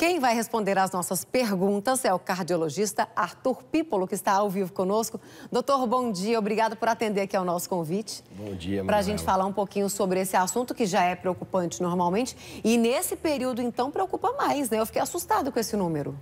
Quem vai responder às nossas perguntas é o cardiologista Arthur Pípolo, que está ao vivo conosco. Doutor, bom dia. Obrigado por atender aqui ao nosso convite. Bom dia, Para a gente falar um pouquinho sobre esse assunto que já é preocupante normalmente. E nesse período, então, preocupa mais, né? Eu fiquei assustado com esse número.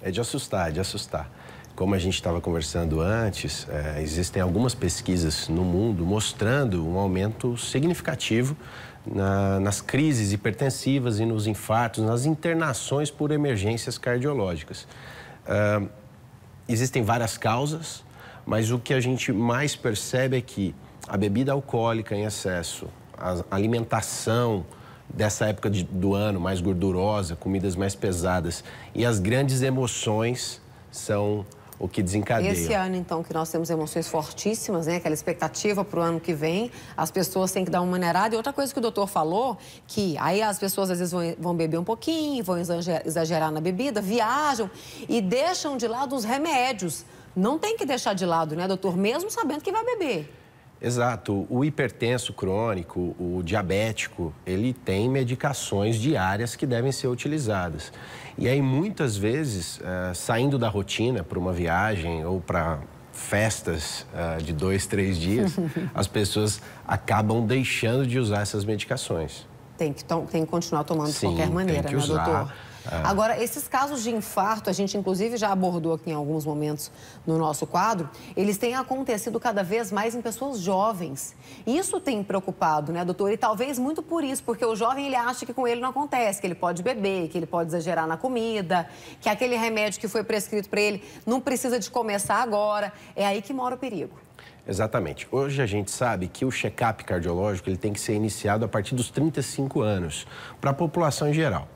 É de assustar, é de assustar. Como a gente estava conversando antes, é, existem algumas pesquisas no mundo mostrando um aumento significativo na, nas crises hipertensivas e nos infartos, nas internações por emergências cardiológicas. Uh, existem várias causas, mas o que a gente mais percebe é que a bebida alcoólica em excesso, a alimentação dessa época de, do ano mais gordurosa, comidas mais pesadas e as grandes emoções são o que desencadeia. Esse ano, então, que nós temos emoções fortíssimas, né? Aquela expectativa para o ano que vem, as pessoas têm que dar uma maneirada. E outra coisa que o doutor falou, que aí as pessoas às vezes vão, vão beber um pouquinho, vão exagerar na bebida, viajam e deixam de lado os remédios. Não tem que deixar de lado, né, doutor? Mesmo sabendo que vai beber. Exato. O hipertenso crônico, o diabético, ele tem medicações diárias que devem ser utilizadas. E aí, muitas vezes, eh, saindo da rotina para uma viagem ou para festas eh, de dois, três dias, as pessoas acabam deixando de usar essas medicações. Tem que, tem que continuar tomando Sim, de qualquer maneira, tem que né, usar. doutor? É. Agora, esses casos de infarto, a gente inclusive já abordou aqui em alguns momentos no nosso quadro, eles têm acontecido cada vez mais em pessoas jovens. Isso tem preocupado, né, doutor? E talvez muito por isso, porque o jovem ele acha que com ele não acontece, que ele pode beber, que ele pode exagerar na comida, que aquele remédio que foi prescrito para ele não precisa de começar agora. É aí que mora o perigo. Exatamente. Hoje a gente sabe que o check-up cardiológico ele tem que ser iniciado a partir dos 35 anos, para a população em geral.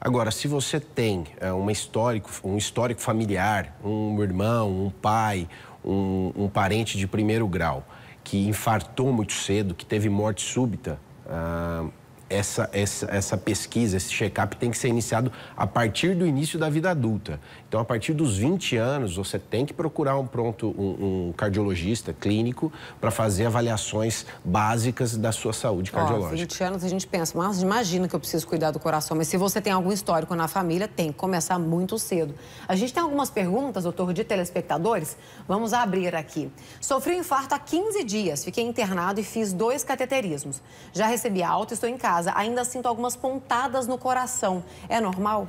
Agora, se você tem eh, uma histórico, um histórico familiar, um irmão, um pai, um, um parente de primeiro grau que infartou muito cedo, que teve morte súbita, ah, essa, essa, essa pesquisa, esse check-up tem que ser iniciado a partir do início da vida adulta. Então, a partir dos 20 anos, você tem que procurar um pronto, um, um cardiologista clínico para fazer avaliações básicas da sua saúde cardiológica. Ó, 20 anos a gente pensa, mas imagina que eu preciso cuidar do coração, mas se você tem algum histórico na família, tem que começar muito cedo. A gente tem algumas perguntas, doutor, de telespectadores. Vamos abrir aqui. Sofri um infarto há 15 dias, fiquei internado e fiz dois cateterismos. Já recebi alta, estou em casa casa. Ainda sinto algumas pontadas no coração. É normal?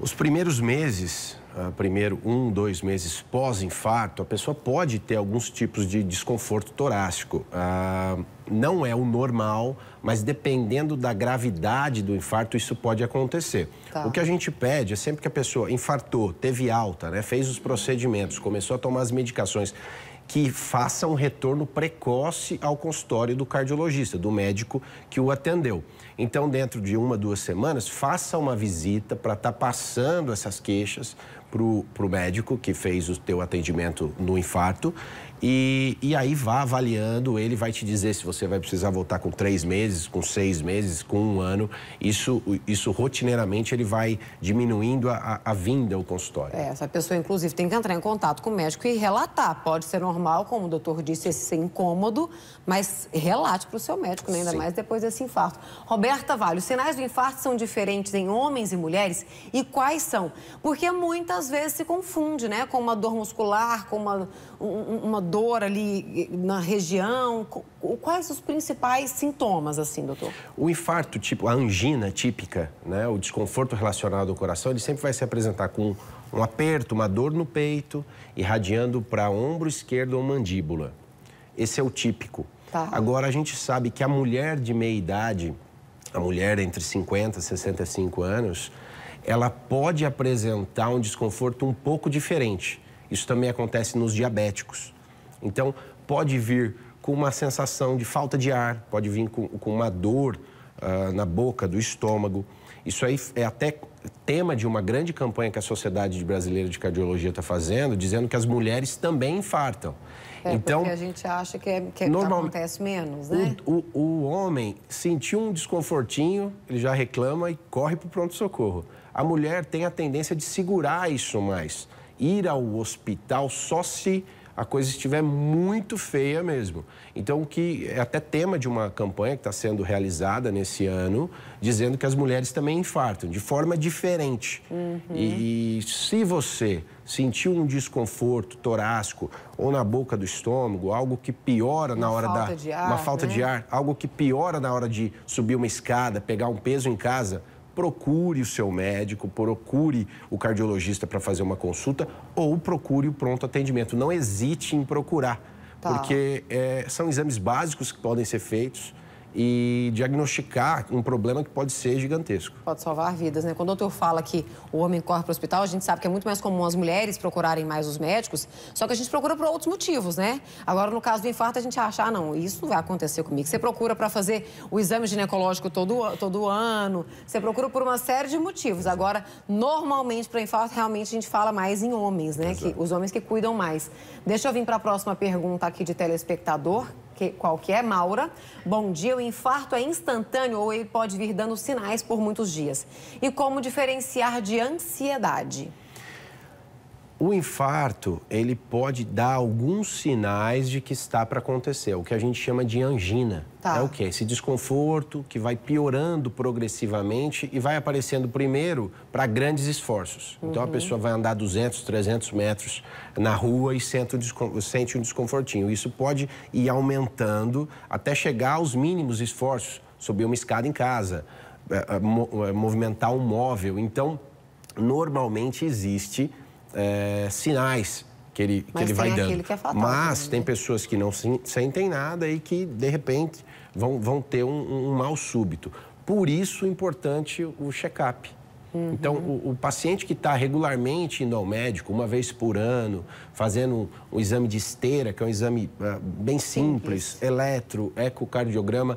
Os primeiros meses, ah, primeiro um, dois meses pós-infarto, a pessoa pode ter alguns tipos de desconforto torácico. Ah, não é o normal, mas dependendo da gravidade do infarto, isso pode acontecer. Tá. O que a gente pede é sempre que a pessoa infartou, teve alta, né, fez os procedimentos, começou a tomar as medicações que faça um retorno precoce ao consultório do cardiologista, do médico que o atendeu. Então, dentro de uma, duas semanas, faça uma visita para estar tá passando essas queixas para o médico que fez o teu atendimento no infarto e, e aí vá avaliando, ele vai te dizer se você vai precisar voltar com três meses, com seis meses, com um ano. Isso, isso rotineiramente ele vai diminuindo a, a vinda ao consultório. É, essa pessoa, inclusive, tem que entrar em contato com o médico e relatar. Pode ser normal, como o doutor disse, esse ser incômodo, mas relate para o seu médico, né? ainda Sim. mais depois desse infarto. Roberta Vale, os sinais do infarto são diferentes em homens e mulheres? E quais são? Porque muitas vezes se confunde, né? Com uma dor muscular, com uma, uma dor ali eh, na região? Quais os principais sintomas, assim, doutor? O infarto, tipo, a angina típica, né, o desconforto relacionado ao coração, ele sempre vai se apresentar com um aperto, uma dor no peito, irradiando para ombro esquerdo ou mandíbula. Esse é o típico. Tá. Agora, a gente sabe que a mulher de meia idade, a mulher entre 50 e 65 anos, ela pode apresentar um desconforto um pouco diferente. Isso também acontece nos diabéticos. Então, pode vir com uma sensação de falta de ar, pode vir com, com uma dor uh, na boca, do estômago. Isso aí é até tema de uma grande campanha que a Sociedade Brasileira de Cardiologia está fazendo, dizendo que as mulheres também infartam. É, então a gente acha que, é, que é, normal, acontece menos, né? O, o, o homem sentiu um desconfortinho, ele já reclama e corre para o pronto-socorro. A mulher tem a tendência de segurar isso mais. Ir ao hospital só se a coisa estiver muito feia mesmo. Então, que é até tema de uma campanha que está sendo realizada nesse ano, dizendo que as mulheres também infartam, de forma diferente. Uhum. E, e se você sentiu um desconforto torácico ou na boca do estômago, algo que piora uma na hora da ar, uma falta né? de ar, algo que piora na hora de subir uma escada, pegar um peso em casa, procure o seu médico, procure o cardiologista para fazer uma consulta ou procure o pronto atendimento. Não hesite em procurar, tá. porque é, são exames básicos que podem ser feitos e diagnosticar um problema que pode ser gigantesco. Pode salvar vidas, né? Quando o doutor fala que o homem corre para o hospital, a gente sabe que é muito mais comum as mulheres procurarem mais os médicos, só que a gente procura por outros motivos, né? Agora, no caso do infarto, a gente acha, ah, não, isso vai acontecer comigo. Você procura para fazer o exame ginecológico todo, todo ano, você procura por uma série de motivos. Agora, normalmente, para infarto, realmente a gente fala mais em homens, né? Que, os homens que cuidam mais. Deixa eu vir para a próxima pergunta aqui de telespectador qual que é, Maura. Bom dia, o infarto é instantâneo ou ele pode vir dando sinais por muitos dias. E como diferenciar de ansiedade? O infarto, ele pode dar alguns sinais de que está para acontecer, é o que a gente chama de angina. Tá. É o quê? Esse desconforto que vai piorando progressivamente e vai aparecendo primeiro para grandes esforços. Uhum. Então a uhum. pessoa vai andar 200, 300 metros na rua e sente, sente um desconfortinho. Isso pode ir aumentando até chegar aos mínimos esforços, subir uma escada em casa, eh, eh, eh, movimentar um móvel. Então, normalmente existe é, sinais que ele, que ele vai dando. É fatal, Mas né? tem pessoas que não sentem nada e que, de repente, vão, vão ter um, um mal súbito. Por isso, é importante o check-up. Uhum. Então, o, o, paciente que está regularmente indo ao médico, uma vez por ano, fazendo um, um exame de esteira, que é um exame uh, bem simples, simples, eletro, ecocardiograma,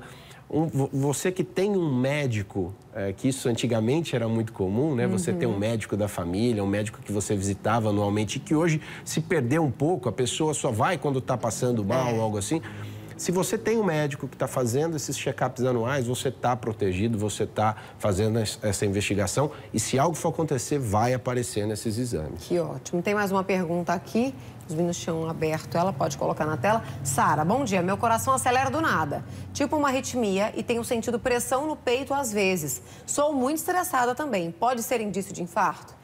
um, você que tem um médico, é, que isso antigamente era muito comum, né? Você uhum. ter um uhum. médico da família, um médico que você visitava anualmente, que hoje se perdeu um pouco, a pessoa só vai quando está passando mal, é. algo assim. Se você tem um médico que está fazendo esses check-ups anuais, você está protegido, você está fazendo essa investigação e se algo for acontecer, vai aparecer nesses exames. Que ótimo. Tem mais uma pergunta aqui. Os meninos tinham aberto ela, pode colocar na tela. Sara, bom dia. Meu coração acelera do nada. Tipo uma arritmia e tenho sentido pressão no peito às vezes. Sou muito estressada também. Pode ser indício de infarto?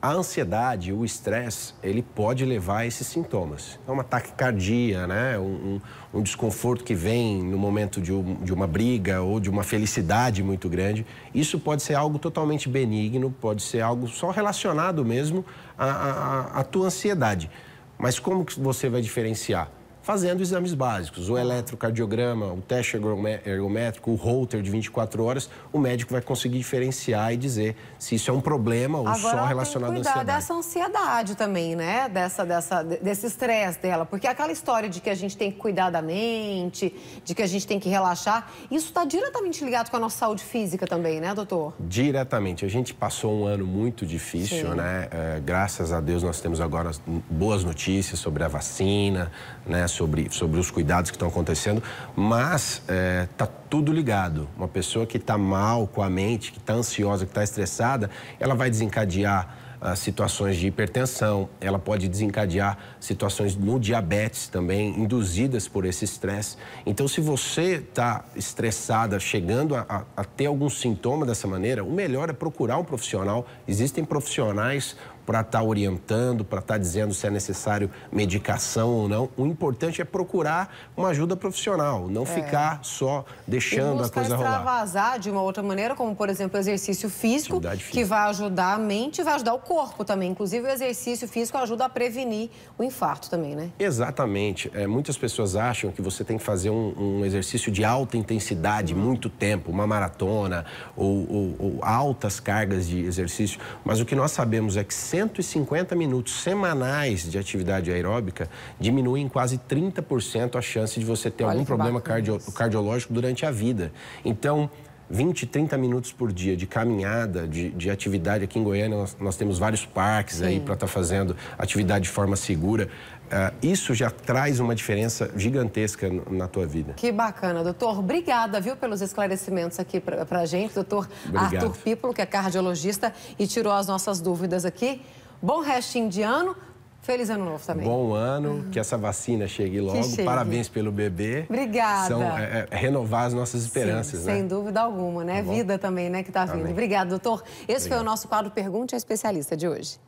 A ansiedade, o estresse, ele pode levar a esses sintomas. É uma taquicardia, né? Um, um, um, desconforto que vem no momento de, um, de uma briga ou de uma felicidade muito grande. Isso pode ser algo totalmente benigno, pode ser algo só relacionado mesmo à, à, à tua ansiedade. Mas como que você vai diferenciar? fazendo exames básicos, o tá. eletrocardiograma, o teste ergométrico, o holter de 24 horas, o médico vai conseguir diferenciar e dizer se isso é um problema ou Agora, só relacionado à ansiedade. dessa ansiedade também, né? Dessa, dessa, desse estresse dela, porque aquela história de que a gente tem que cuidar da mente, de que a gente tem que relaxar, isso está diretamente ligado com a nossa saúde física também, né, doutor? Diretamente. A gente passou um ano muito difícil, Sim. né? É, graças a Deus nós temos agora boas notícias sobre a vacina, né? sobre, sobre os cuidados que estão acontecendo, mas está é, tá tudo ligado. Uma pessoa que está mal com a mente, que está ansiosa, que está estressada, ela vai desencadear ah, situações de hipertensão, ela pode desencadear situações no diabetes também, induzidas por esse estresse. Então, se você está estressada, chegando a, a, ter algum sintoma dessa maneira, o melhor é procurar um profissional. Existem profissionais para estar tá orientando, para estar tá dizendo se é necessário medicação ou não. O importante é procurar uma ajuda profissional, não é. ficar só deixando a coisa rolar. extravasar de uma outra maneira, como, por exemplo, exercício físico, que vai ajudar a mente e vai ajudar o corpo também. Inclusive, o exercício físico ajuda a prevenir o infarto também, né? Exatamente. É, muitas pessoas acham que você tem que fazer um, um exercício de alta intensidade, hum. muito tempo, uma maratona ou, ou, ou altas cargas de exercício. Mas o que nós sabemos é que 150 minutos semanais de atividade aeróbica diminui em quase 30% a chance de você ter Olha algum problema cardio, cardiológico durante a vida. Então, 20, 30 minutos por dia de caminhada, de, de atividade. Aqui em Goiânia nós, nós temos vários parques Sim. aí para estar tá fazendo atividade de forma segura. Uh, isso já traz uma diferença gigantesca na tua vida. Que bacana, doutor. Obrigada, viu, pelos esclarecimentos aqui para a gente. Doutor Obrigado. Arthur Pipolo, que é cardiologista e tirou as nossas dúvidas aqui. Bom resto indiano. Feliz ano novo também. Bom ano, que essa vacina chegue logo. Chegue. Parabéns pelo bebê. Obrigada. São, é, é, é renovar as nossas esperanças, Sim, né? Sem dúvida alguma, né? Tá Vida também, né, que tá vindo. Amém. Obrigada, doutor. Esse Obrigado. foi o nosso quadro Pergunte a Especialista de hoje.